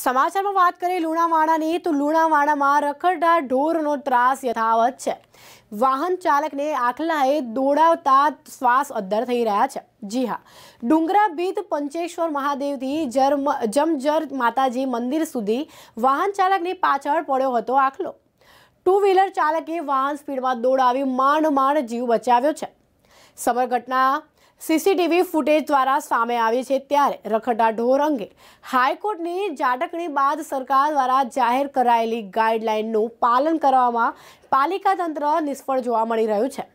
સમાચારમાં વાત કરીએ લુણાવાડાની તો લુણાવાડામાં રખડતા ઢોરનો ત્રાસ યથાવત છે વાહન ચાલકને આખલાએ દોડાવતા શ્વાસ અદ્દર થઈ રહ્યા છે જી હા ડુંગરાભીત પંચેશ્વર મહાદેવથી જર્મ જમજર માતાજી મંદિર સુધી વાહન ચાલકની પાછળ પડ્યો હતો આખલો ટુ વ્હીલર ચાલકે વાહન સ્પીડમાં દોડાવી માંડ માંડ જીવ બચાવ્યો છે સમગ્ર ઘટના સીસીટીવી ફૂટેજ દ્વારા સામે આવી છે ત્યારે રખડતા ઢોર અંગે હાઈકોર્ટની જાડકણી બાદ સરકાર દ્વારા જાહેર કરાયેલી ગાઈડલાઇનનું પાલન કરવામાં પાલિકા તંત્ર નિષ્ફળ જોવા મળી રહ્યું છે